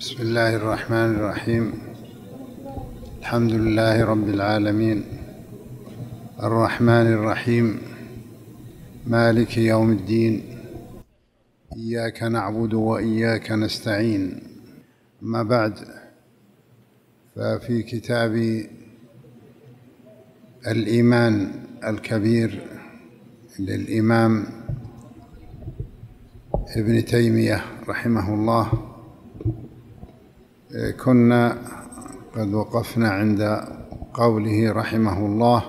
بسم الله الرحمن الرحيم الحمد لله رب العالمين الرحمن الرحيم مالك يوم الدين إياك نعبد وإياك نستعين أما بعد ففي كتاب الإيمان الكبير للإمام ابن تيمية رحمه الله كنا قد وقفنا عند قوله رحمه الله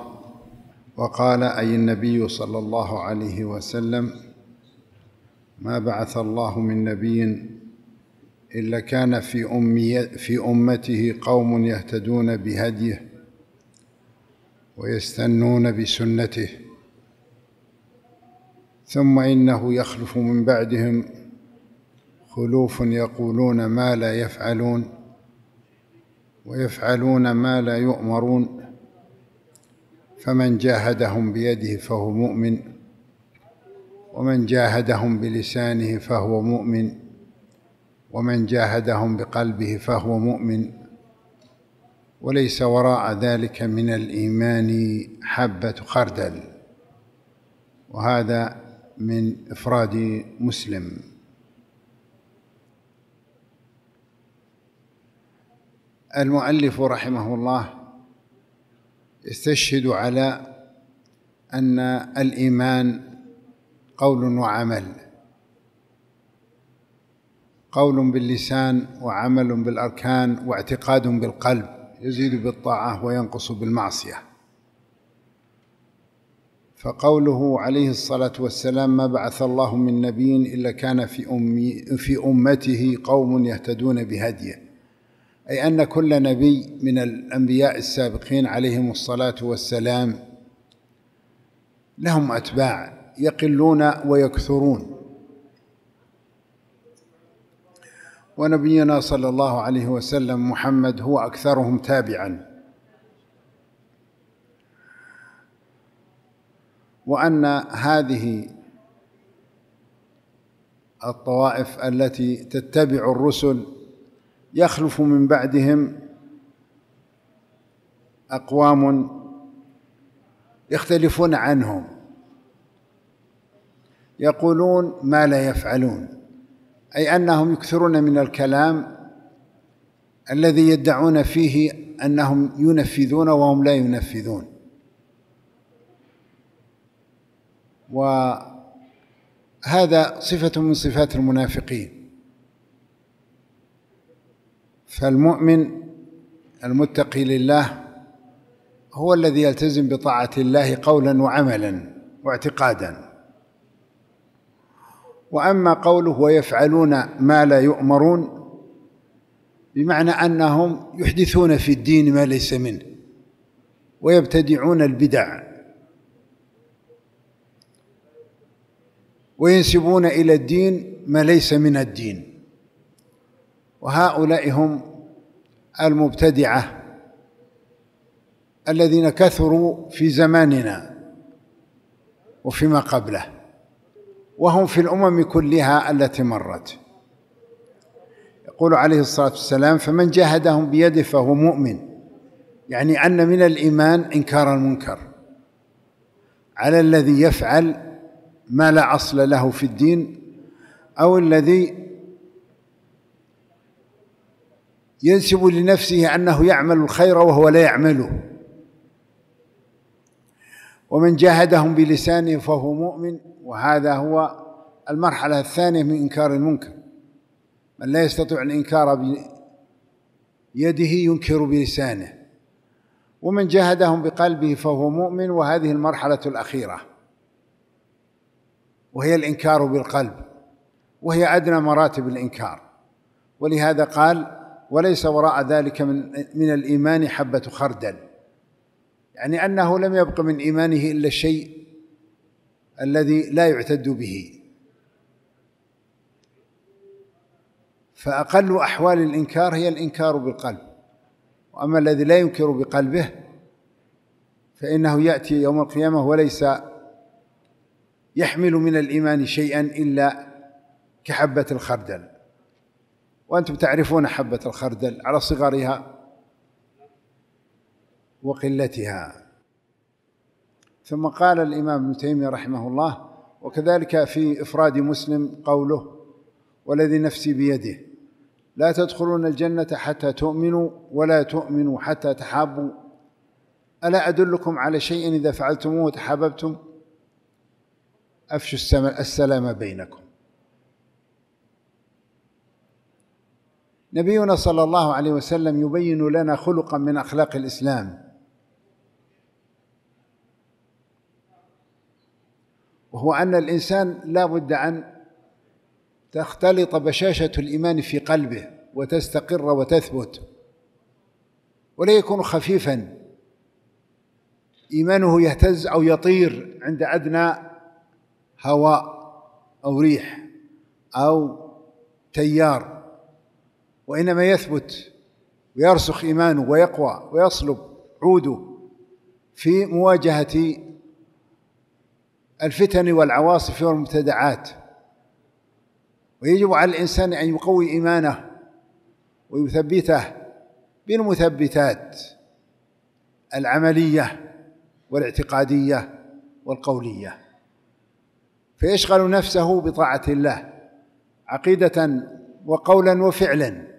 وقال أي النبي صلى الله عليه وسلم ما بعث الله من نبي إلا كان في أمي في أمته قوم يهتدون بهديه ويستنون بسنته ثم إنه يخلف من بعدهم خلوف يقولون ما لا يفعلون ويفعلون ما لا يؤمرون فمن جاهدهم بيده فهو مؤمن ومن جاهدهم بلسانه فهو مؤمن ومن جاهدهم بقلبه فهو مؤمن وليس وراء ذلك من الايمان حبه خردل وهذا من افراد مسلم المؤلف رحمه الله يستشهد على أن الإيمان قول وعمل قول باللسان وعمل بالأركان واعتقاد بالقلب يزيد بالطاعة وينقص بالمعصية فقوله عليه الصلاة والسلام ما بعث الله من نبي إلا كان في, أمي في أمته قوم يهتدون بهديه أي أن كل نبي من الأنبياء السابقين عليهم الصلاة والسلام لهم أتباع يقلون ويكثرون ونبينا صلى الله عليه وسلم محمد هو أكثرهم تابعا وأن هذه الطوائف التي تتبع الرسل يخلف من بعدهم أقوام يختلفون عنهم يقولون ما لا يفعلون أي أنهم يكثرون من الكلام الذي يدعون فيه أنهم ينفذون وهم لا ينفذون وهذا صفة من صفات المنافقين فالمؤمن المتقي لله هو الذي يلتزم بطاعة الله قولا وعملا واعتقادا وأما قوله ويفعلون ما لا يؤمرون بمعنى أنهم يحدثون في الدين ما ليس منه ويبتدعون البدع وينسبون إلى الدين ما ليس من الدين وهؤلاء هم المبتدعة الذين كثروا في زماننا وفيما قبله وهم في الأمم كلها التي مرت يقول عليه الصلاة والسلام فمن جاهدهم بيده فهو مؤمن يعني أن من الإيمان إنكار المنكر على الذي يفعل ما لا أصل له في الدين أو الذي ينسب لنفسه أنه يعمل الخير وهو لا يعمله ومن جاهدهم بلسانه فهو مؤمن وهذا هو المرحلة الثانية من إنكار المنكر من لا يستطيع الإنكار بيده ينكر بلسانه ومن جاهدهم بقلبه فهو مؤمن وهذه المرحلة الأخيرة وهي الإنكار بالقلب وهي أدنى مراتب الإنكار ولهذا قال وليس وراء ذلك من من الايمان حبه خردل يعني انه لم يبق من ايمانه الا الشيء الذي لا يعتد به فاقل احوال الانكار هي الانكار بالقلب واما الذي لا ينكر بقلبه فانه ياتي يوم القيامه وليس يحمل من الايمان شيئا الا كحبه الخردل وأنتم تعرفون حبة الخردل على صغرها وقلتها ثم قال الإمام ابن تيمية رحمه الله وكذلك في إفراد مسلم قوله والذي نفسي بيده لا تدخلون الجنة حتى تؤمنوا ولا تؤمنوا حتى تحابوا ألا أدلكم على شيء إذا فعلتموه تحاببتم أفشوا السلام بينكم نبينا صلى الله عليه وسلم يبين لنا خلقا من اخلاق الاسلام وهو ان الانسان لا بد ان تختلط بشاشه الايمان في قلبه وتستقر وتثبت ولا يكون خفيفا ايمانه يهتز او يطير عند ادنى هواء او ريح او تيار وإنما يثبت ويرسخ إيمانه ويقوى ويصلب عوده في مواجهة الفتن والعواصف والمبتدعات ويجب على الإنسان أن يقوي إيمانه ويثبته بالمثبتات العملية والاعتقادية والقولية فيشغل نفسه بطاعة الله عقيدة وقولا وفعلا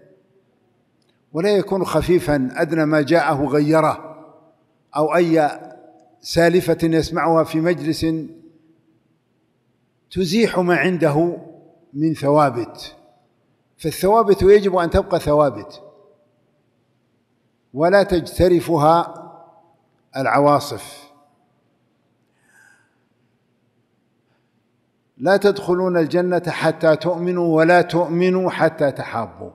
ولا يكون خفيفا أدنى ما جاءه غيره أو أي سالفة يسمعها في مجلس تزيح ما عنده من ثوابت فالثوابت يجب أن تبقى ثوابت ولا تجترفها العواصف لا تدخلون الجنة حتى تؤمنوا ولا تؤمنوا حتى تحابوا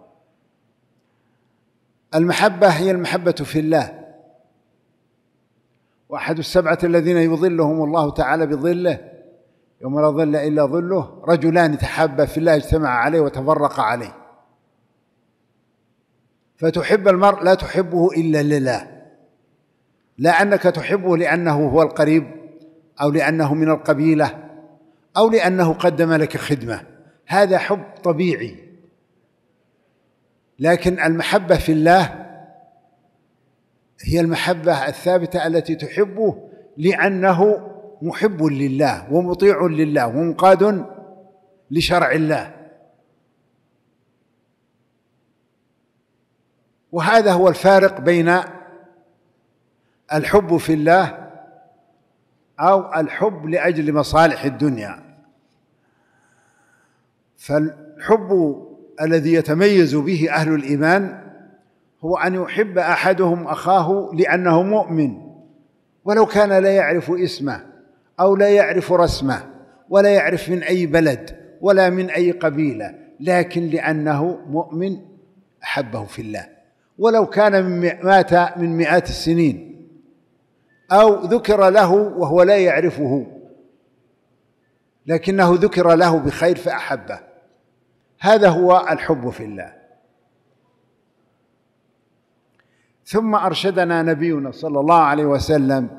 المحبة هي المحبة في الله وأحد السبعة الذين يظلهم الله تعالى بظله يوم لا ظل إلا ظله رجلان تحابا في الله اجتمع عليه وتفرق عليه فتحب المرء لا تحبه إلا لله لا أنك تحبه لأنه هو القريب أو لأنه من القبيلة أو لأنه قدم لك خدمة هذا حب طبيعي لكن المحبة في الله هي المحبة الثابتة التي تحبه لأنه محب لله ومطيع لله ومنقاد لشرع الله وهذا هو الفارق بين الحب في الله أو الحب لأجل مصالح الدنيا فالحب الذي يتميز به اهل الايمان هو ان يحب احدهم اخاه لانه مؤمن ولو كان لا يعرف اسمه او لا يعرف رسمه ولا يعرف من اي بلد ولا من اي قبيله لكن لانه مؤمن احبه في الله ولو كان من مات من مئات السنين او ذكر له وهو لا يعرفه لكنه ذكر له بخير فاحبه هذا هو الحب في الله ثم ارشدنا نبينا صلى الله عليه وسلم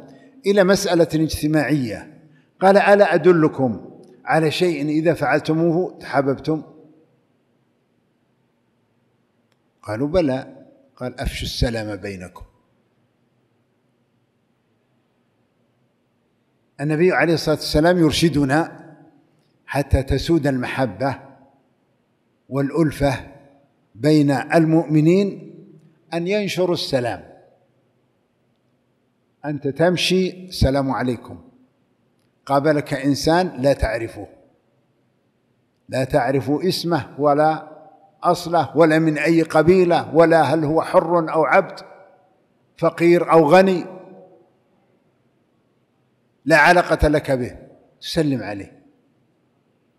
الى مساله اجتماعيه قال الا ادلكم على شيء اذا فعلتموه تحاببتم قالوا بلى قال افشوا السلام بينكم النبي عليه الصلاه والسلام يرشدنا حتى تسود المحبه والألفة بين المؤمنين أن ينشروا السلام أنت تمشي سلام عليكم قابلك إنسان لا تعرفه لا تعرف اسمه ولا أصله ولا من أي قبيلة ولا هل هو حر أو عبد فقير أو غني لا علاقة لك به سلم عليه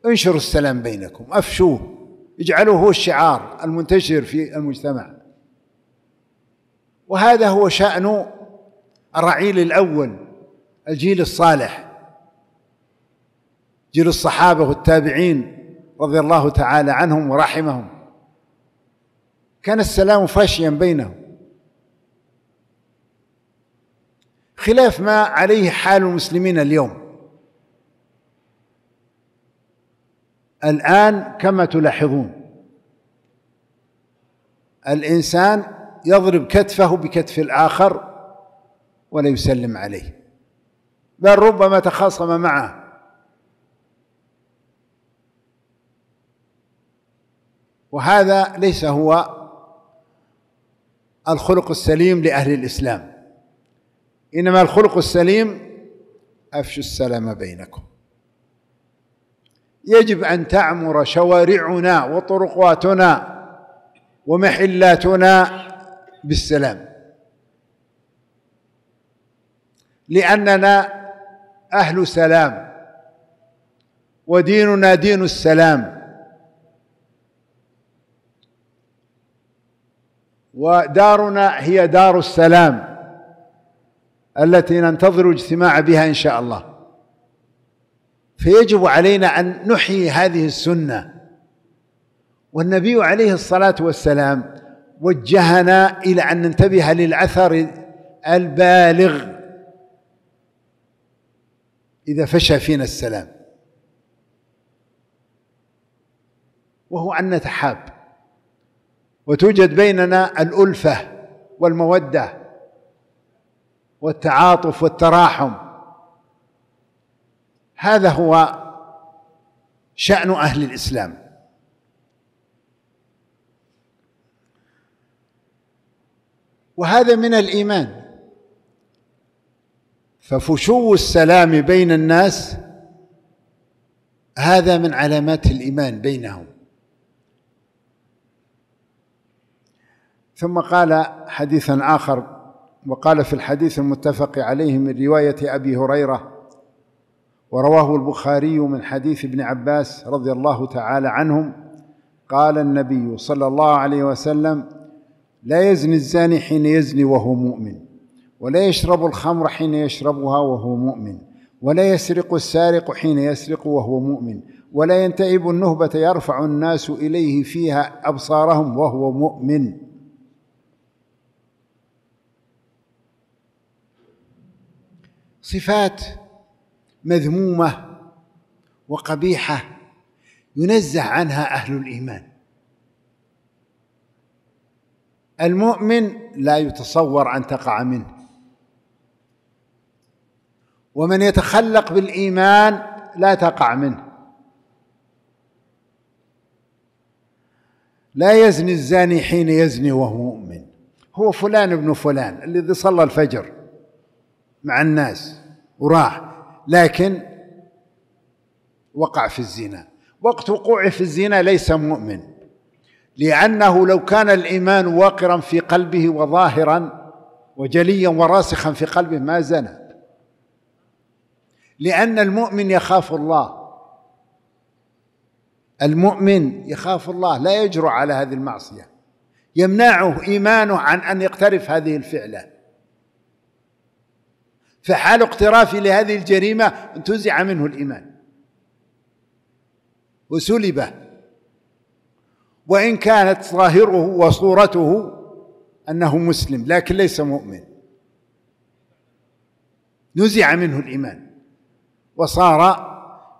انشروا السلام بينكم أفشوه اجعلوه هو الشعار المنتشر في المجتمع وهذا هو شأن الرعيل الأول الجيل الصالح جيل الصحابة والتابعين رضي الله تعالى عنهم ورحمهم كان السلام فاشيا بينهم خلاف ما عليه حال المسلمين اليوم الآن كما تلاحظون الإنسان يضرب كتفه بكتف الآخر ولا يسلم عليه بل ربما تخاصم معه وهذا ليس هو الخلق السليم لأهل الإسلام إنما الخلق السليم أفشوا السلام بينكم يجب ان تعمر شوارعنا وطرقاتنا ومحلاتنا بالسلام لاننا اهل سلام وديننا دين السلام ودارنا هي دار السلام التي ننتظر اجتماع بها ان شاء الله فيجب علينا ان نحيي هذه السنه والنبي عليه الصلاه والسلام وجهنا الى ان ننتبه للاثر البالغ اذا فشى فينا السلام وهو ان نتحاب وتوجد بيننا الالفه والموده والتعاطف والتراحم هذا هو شأن أهل الإسلام وهذا من الإيمان ففشو السلام بين الناس هذا من علامات الإيمان بينهم ثم قال حديثا آخر وقال في الحديث المتفق عليه من رواية أبي هريرة ورواه البخاري من حديث ابن عباس رضي الله تعالى عنهم قال النبي صلى الله عليه وسلم لا يزني الزاني حين يزني وهو مؤمن ولا يشرب الخمر حين يشربها وهو مؤمن ولا يسرق السارق حين يسرق وهو مؤمن ولا ينتئب النهبة يرفع الناس إليه فيها أبصارهم وهو مؤمن صفات مذمومه وقبيحه ينزه عنها اهل الايمان المؤمن لا يتصور ان تقع منه ومن يتخلق بالايمان لا تقع منه لا يزني الزاني حين يزني وهو مؤمن هو فلان ابن فلان الذي صلى الفجر مع الناس وراح لكن وقع في الزنا وقت وقوعه في الزنا ليس مؤمن لأنه لو كان الإيمان واقرا في قلبه وظاهرا وجليا وراسخا في قلبه ما زنى لأن المؤمن يخاف الله المؤمن يخاف الله لا يجرؤ على هذه المعصية يمنعه إيمانه عن أن يقترف هذه الفعلة فحال اقترافه لهذه الجريمة انتزع منه الإيمان وسلب وإن كانت ظاهره وصورته أنه مسلم لكن ليس مؤمن نزع منه الإيمان وصار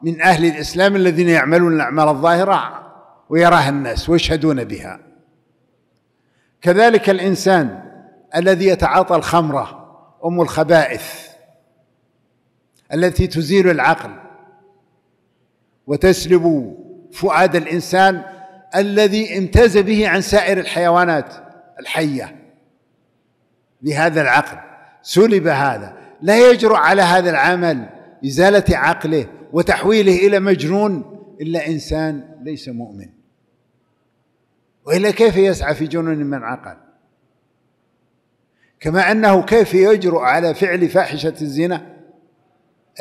من أهل الإسلام الذين يعملون الأعمال الظاهرة ويراها الناس ويشهدون بها كذلك الإنسان الذي يتعاطى الخمرة أم الخبائث التي تزيل العقل وتسلب فؤاد الانسان الذي امتاز به عن سائر الحيوانات الحيه بهذا العقل سلب هذا لا يجرؤ على هذا العمل ازاله عقله وتحويله الى مجنون الا انسان ليس مؤمن والا كيف يسعى في جنون من عقل كما انه كيف يجرؤ على فعل فاحشه الزنا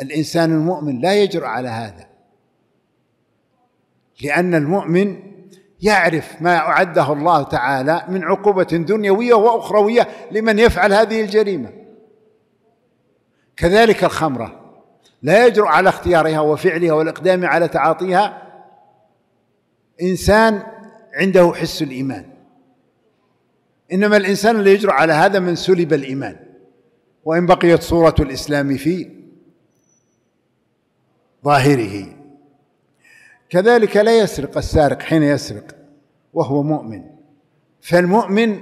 الإنسان المؤمن لا يجرؤ على هذا لأن المؤمن يعرف ما أعده الله تعالى من عقوبة دنيوية وأخروية لمن يفعل هذه الجريمة كذلك الخمرة لا يجرؤ على اختيارها وفعلها والإقدام على تعاطيها إنسان عنده حس الإيمان إنما الإنسان اللي يجرؤ على هذا من سلب الإيمان وإن بقيت صورة الإسلام فيه ظاهره كذلك لا يسرق السارق حين يسرق وهو مؤمن فالمؤمن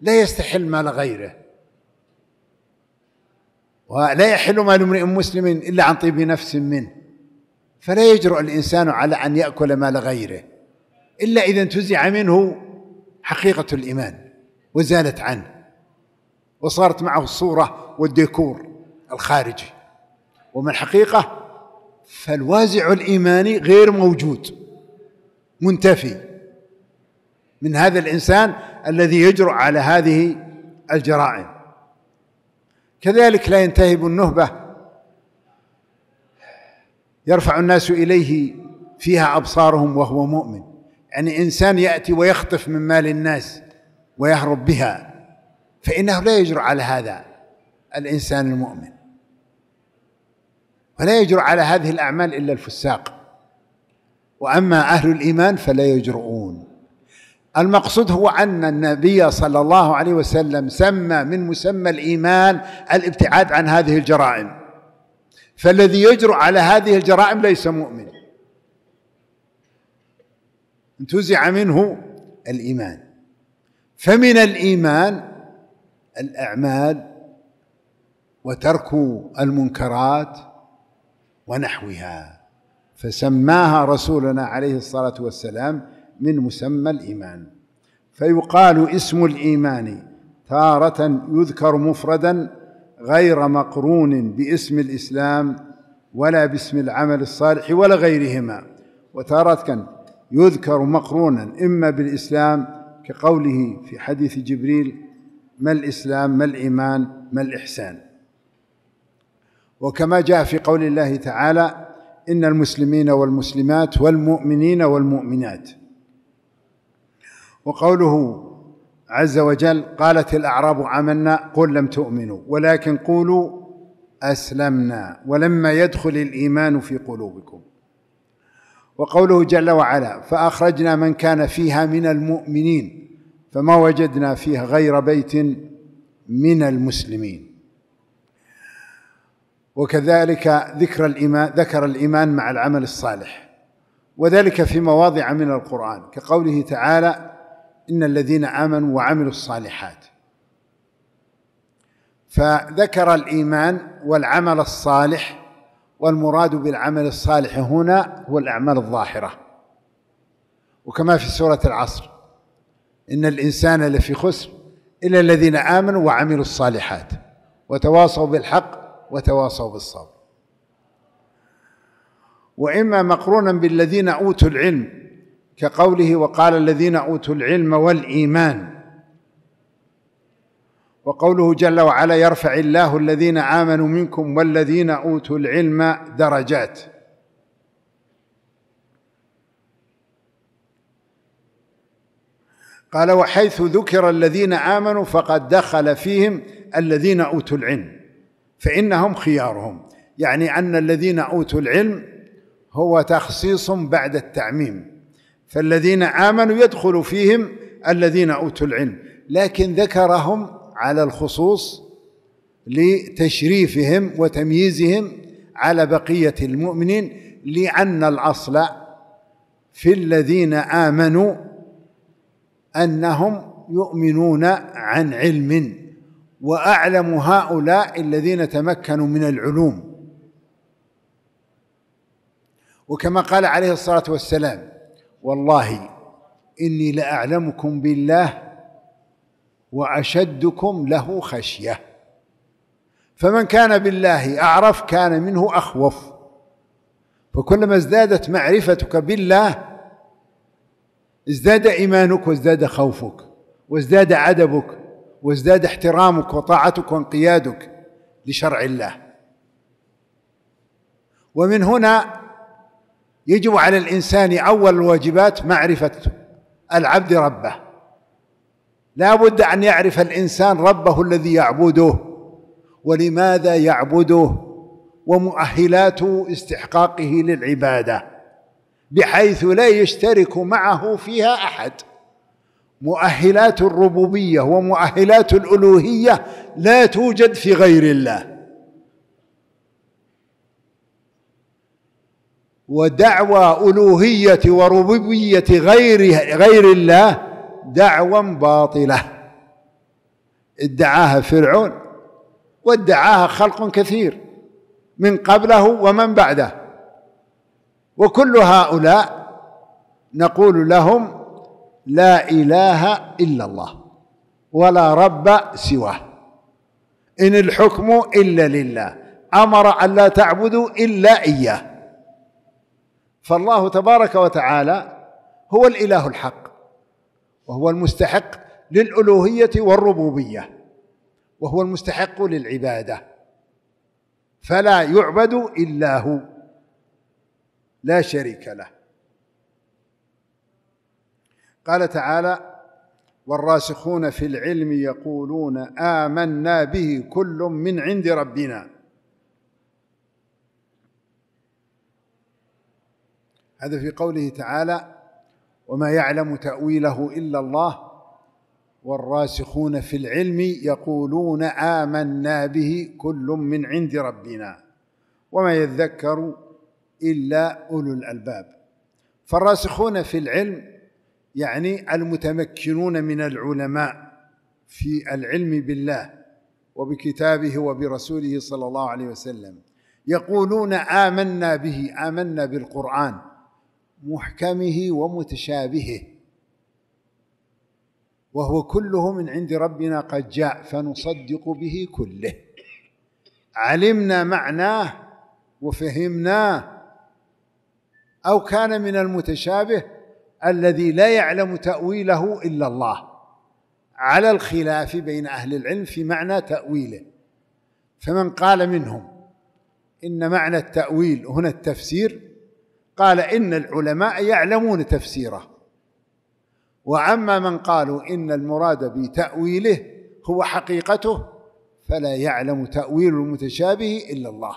لا يستحل مال غيره ولا يحل مال امرئ مسلم الا عن طيب نفس منه فلا يجرؤ الانسان على ان ياكل مال غيره الا اذا انتزع منه حقيقه الايمان وزالت عنه وصارت معه الصوره والديكور الخارجي ومن الحقيقه فالوازع الايماني غير موجود منتفي من هذا الانسان الذي يجرؤ على هذه الجرائم كذلك لا ينتهب النهبه يرفع الناس اليه فيها ابصارهم وهو مؤمن يعني انسان ياتي ويخطف من مال الناس ويهرب بها فانه لا يجرؤ على هذا الانسان المؤمن فلا يجرؤ على هذه الأعمال إلا الفساق وأما أهل الإيمان فلا يجرؤون المقصود هو أن النبي صلى الله عليه وسلم سمى من مسمى الإيمان الابتعاد عن هذه الجرائم فالذي يجرؤ على هذه الجرائم ليس مؤمن انتزع منه الإيمان فمن الإيمان الأعمال وترك المنكرات ونحوها فسماها رسولنا عليه الصلاه والسلام من مسمى الايمان فيقال اسم الايمان تاره يذكر مفردا غير مقرون باسم الاسلام ولا باسم العمل الصالح ولا غيرهما وتاره يذكر مقرونا اما بالاسلام كقوله في حديث جبريل ما الاسلام ما الايمان ما الاحسان وكما جاء في قول الله تعالى إن المسلمين والمسلمات والمؤمنين والمؤمنات وقوله عز وجل قالت الأعراب عملنا قل لم تؤمنوا ولكن قولوا أسلمنا ولما يدخل الإيمان في قلوبكم وقوله جل وعلا فأخرجنا من كان فيها من المؤمنين فما وجدنا فيها غير بيت من المسلمين وكذلك ذكر الإيمان ذكر الإيمان مع العمل الصالح وذلك في مواضع من القرآن كقوله تعالى إن الذين آمنوا وعملوا الصالحات فذكر الإيمان والعمل الصالح والمراد بالعمل الصالح هنا هو الأعمال الظاهرة وكما في سورة العصر إن الإنسان لفي خسر إلا الذين آمنوا وعملوا الصالحات وتواصوا بالحق وتواصوا بالصبر واما مقرونا بالذين اوتوا العلم كقوله وقال الذين اوتوا العلم والايمان وقوله جل وعلا يرفع الله الذين امنوا منكم والذين اوتوا العلم درجات قال وحيث ذكر الذين امنوا فقد دخل فيهم الذين اوتوا العلم فإنهم خيارهم يعني أن الذين أوتوا العلم هو تخصيص بعد التعميم فالذين آمنوا يدخل فيهم الذين أوتوا العلم لكن ذكرهم على الخصوص لتشريفهم وتمييزهم على بقية المؤمنين لأن الأصل في الذين آمنوا أنهم يؤمنون عن علم واعلم هؤلاء الذين تمكنوا من العلوم وكما قال عليه الصلاه والسلام والله اني لاعلمكم بالله واشدكم له خشيه فمن كان بالله اعرف كان منه اخوف فكلما ازدادت معرفتك بالله ازداد ايمانك وازداد خوفك وازداد عدبك وازداد احترامك وطاعتك وانقيادك لشرع الله ومن هنا يجب على الانسان اول الواجبات معرفه العبد ربه لا بد ان يعرف الانسان ربه الذي يعبده ولماذا يعبده ومؤهلات استحقاقه للعباده بحيث لا يشترك معه فيها احد مؤهلات الربوبيه ومؤهلات الالوهيه لا توجد في غير الله ودعوى الوهيه وربوبيه غير غير الله دعوى باطله ادعاها فرعون وادعاها خلق كثير من قبله ومن بعده وكل هؤلاء نقول لهم لا إله إلا الله ولا رب سواه إن الحكم إلا لله أمر أن لا تعبدوا إلا إياه فالله تبارك وتعالى هو الإله الحق وهو المستحق للألوهية والربوبية وهو المستحق للعبادة فلا يعبد إلا هو لا شريك له قال تعالى والراسخون في العلم يقولون آمنا به كل من عند ربنا هذا في قوله تعالى وما يعلم تأويله إلا الله والراسخون في العلم يقولون آمنا به كل من عند ربنا وما يذكر إلا أولو الألباب فالراسخون في العلم يعني المتمكنون من العلماء في العلم بالله وبكتابه وبرسوله صلى الله عليه وسلم يقولون آمنا به آمنا بالقرآن محكمه ومتشابهه وهو كله من عند ربنا قد جاء فنصدق به كله علمنا معناه وفهمناه أو كان من المتشابه الذي لا يعلم تأويله إلا الله على الخلاف بين أهل العلم في معنى تأويله فمن قال منهم إن معنى التأويل هنا التفسير قال إن العلماء يعلمون تفسيره وأما من قالوا إن المراد بتأويله هو حقيقته فلا يعلم تأويل المتشابه إلا الله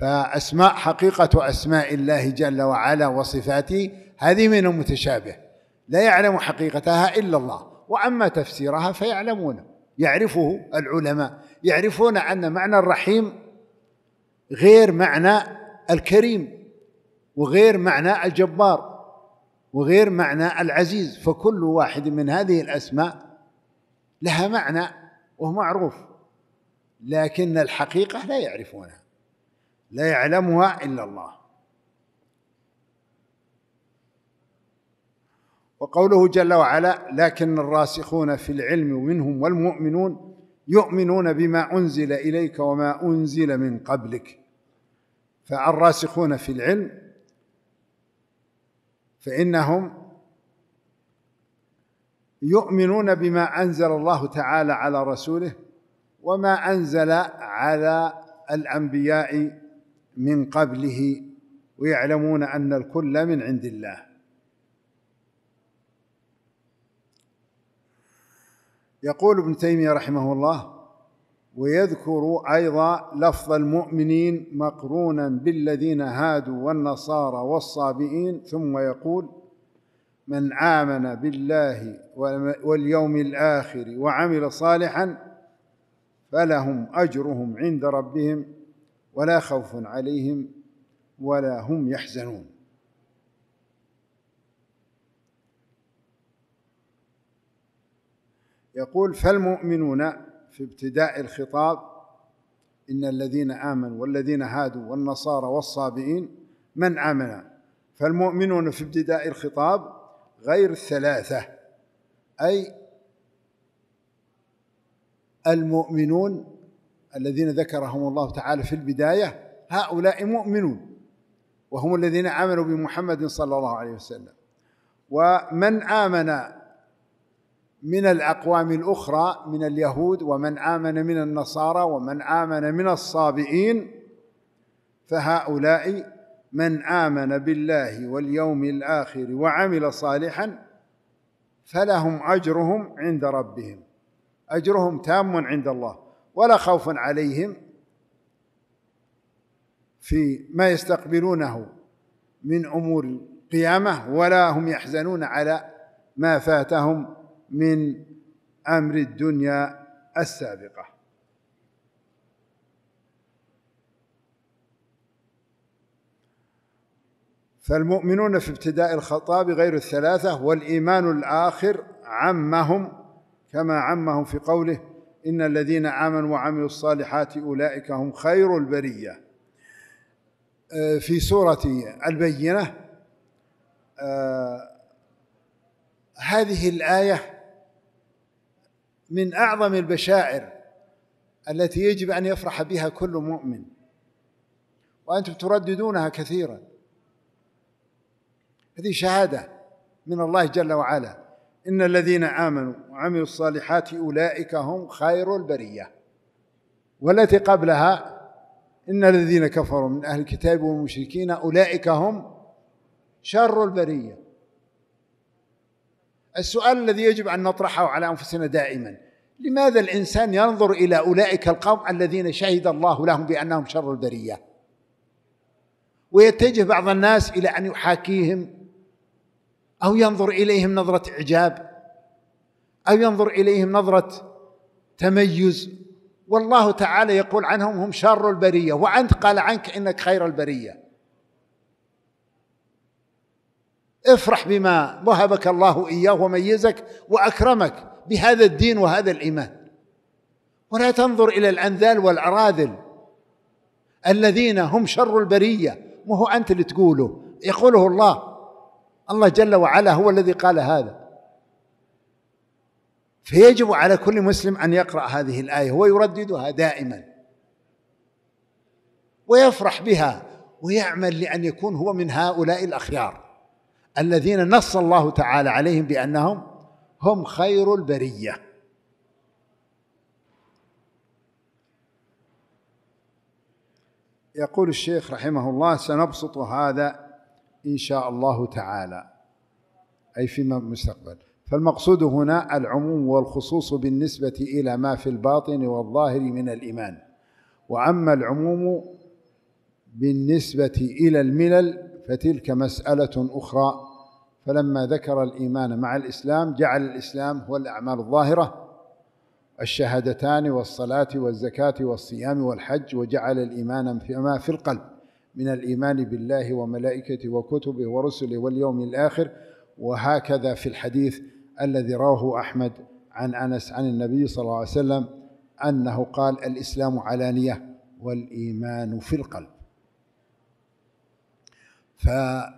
فأسماء حقيقة أسماء الله جل وعلا وصفاته هذه من المتشابه لا يعلم حقيقتها إلا الله وأما تفسيرها فيعلمونه يعرفه العلماء يعرفون أن معنى الرحيم غير معنى الكريم وغير معنى الجبار وغير معنى العزيز فكل واحد من هذه الأسماء لها معنى وهو معروف لكن الحقيقة لا يعرفونها لا يعلمها إلا الله وقوله جل وعلا لكن الراسخون في العلم منهم والمؤمنون يؤمنون بما أنزل إليك وما أنزل من قبلك فالراسخون في العلم فإنهم يؤمنون بما أنزل الله تعالى على رسوله وما أنزل على الأنبياء من قبله ويعلمون ان الكل من عند الله يقول ابن تيميه رحمه الله ويذكر ايضا لفظ المؤمنين مقرونا بالذين هادوا والنصارى والصابئين ثم يقول من امن بالله واليوم الاخر وعمل صالحا فلهم اجرهم عند ربهم ولا خوف عليهم ولا هم يحزنون يقول فالمؤمنون في ابتداء الخطاب إن الذين آمنوا والذين هادوا والنصارى والصابئين من آمن فالمؤمنون في ابتداء الخطاب غير الثلاثة أي المؤمنون الذين ذكرهم الله تعالى في البداية هؤلاء مؤمنون وهم الذين آمنوا بمحمد صلى الله عليه وسلم ومن آمن من الأقوام الأخرى من اليهود ومن آمن من النصارى ومن آمن من الصابئين فهؤلاء من آمن بالله واليوم الآخر وعمل صالحا فلهم أجرهم عند ربهم أجرهم تام عند الله ولا خوف عليهم في ما يستقبلونه من امور القيامه ولا هم يحزنون على ما فاتهم من امر الدنيا السابقه فالمؤمنون في ابتداء الخطاب غير الثلاثه والايمان الاخر عمهم كما عمهم في قوله إن الذين آمنوا وعملوا الصالحات أولئك هم خير البرية آه، في سورة البينة آه، هذه الآية من أعظم البشائر التي يجب أن يفرح بها كل مؤمن وأنتم ترددونها كثيرا هذه شهادة من الله جل وعلا إن الذين آمنوا وعملوا الصالحات أولئك هم خير البرية والتي قبلها إن الذين كفروا من أهل الكتاب والمشركين أولئك هم شر البرية السؤال الذي يجب أن نطرحه على أنفسنا دائما لماذا الإنسان ينظر إلى أولئك القوم الذين شهد الله لهم بأنهم شر البرية ويتجه بعض الناس إلى أن يحاكيهم أو ينظر إليهم نظرة إعجاب أو ينظر إليهم نظرة تميز والله تعالى يقول عنهم هم شر البرية وأنت قال عنك إنك خير البرية افرح بما وهبك الله إياه وميزك وأكرمك بهذا الدين وهذا الإيمان ولا تنظر إلى الأنذال والأراذل الذين هم شر البرية وهو أنت اللي تقوله يقوله الله الله جل وعلا هو الذي قال هذا فيجب على كل مسلم ان يقرا هذه الايه ويرددها دائما ويفرح بها ويعمل لان يكون هو من هؤلاء الاخيار الذين نص الله تعالى عليهم بانهم هم خير البريه يقول الشيخ رحمه الله سنبسط هذا إن شاء الله تعالى أي فيما المستقبل فالمقصود هنا العموم والخصوص بالنسبة إلى ما في الباطن والظاهر من الإيمان وأما العموم بالنسبة إلى الملل فتلك مسألة أخرى فلما ذكر الإيمان مع الإسلام جعل الإسلام هو الأعمال الظاهرة الشهادتان والصلاة والزكاة والصيام والحج وجعل الإيمان فيما في القلب من الإيمان بالله وملائكته وكتبه ورسله واليوم الآخر وهكذا في الحديث الذي رواه أحمد عن أنس عن النبي صلى الله عليه وسلم أنه قال الإسلام علانية والإيمان في القلب فإذا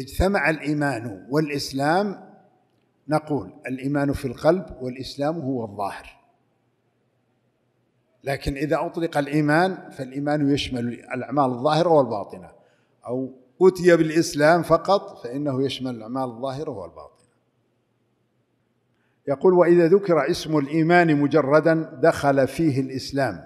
اجتمع الإيمان والإسلام نقول الإيمان في القلب والإسلام هو الظاهر لكن إذا أطلق الإيمان فالإيمان يشمل الأعمال الظاهرة والباطنة أو أتي بالإسلام فقط فإنه يشمل الأعمال الظاهرة والباطنة يقول وإذا ذكر اسم الإيمان مجردا دخل فيه الإسلام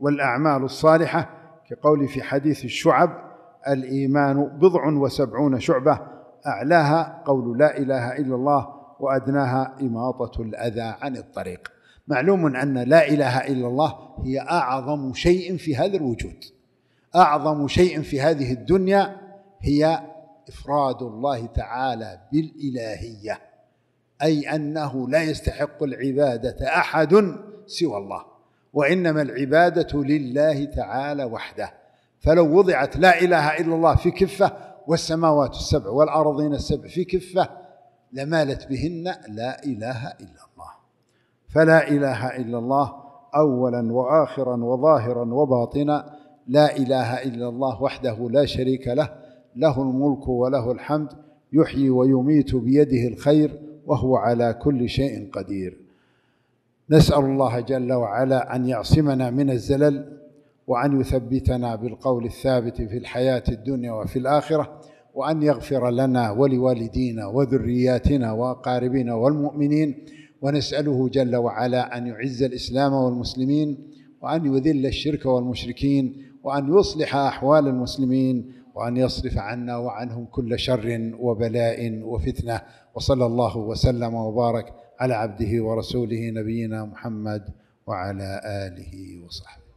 والأعمال الصالحة كقول في حديث الشعب الإيمان بضع وسبعون شعبة أعلاها قول لا إله إلا الله وأدناها إماطة الأذى عن الطريق معلوم أن لا إله إلا الله هي أعظم شيء في هذا الوجود أعظم شيء في هذه الدنيا هي إفراد الله تعالى بالإلهية أي أنه لا يستحق العبادة أحد سوى الله وإنما العبادة لله تعالى وحده فلو وضعت لا إله إلا الله في كفة والسماوات السبع والأرضين السبع في كفة لمالت بهن لا إله إلا الله فلا إله إلا الله أولا وآخرا وظاهرا وباطنا لا إله إلا الله وحده لا شريك له له الملك وله الحمد يحيي ويميت بيده الخير وهو على كل شيء قدير نسأل الله جل وعلا أن يعصمنا من الزلل وأن يثبتنا بالقول الثابت في الحياة الدنيا وفي الآخرة وأن يغفر لنا ولوالدينا وذرياتنا وأقاربنا والمؤمنين ونسأله جل وعلا أن يعز الإسلام والمسلمين وأن يذل الشرك والمشركين وأن يصلح أحوال المسلمين وأن يصرف عنا وعنهم كل شر وبلاء وفتنة وصلى الله وسلم وبارك على عبده ورسوله نبينا محمد وعلى آله وصحبه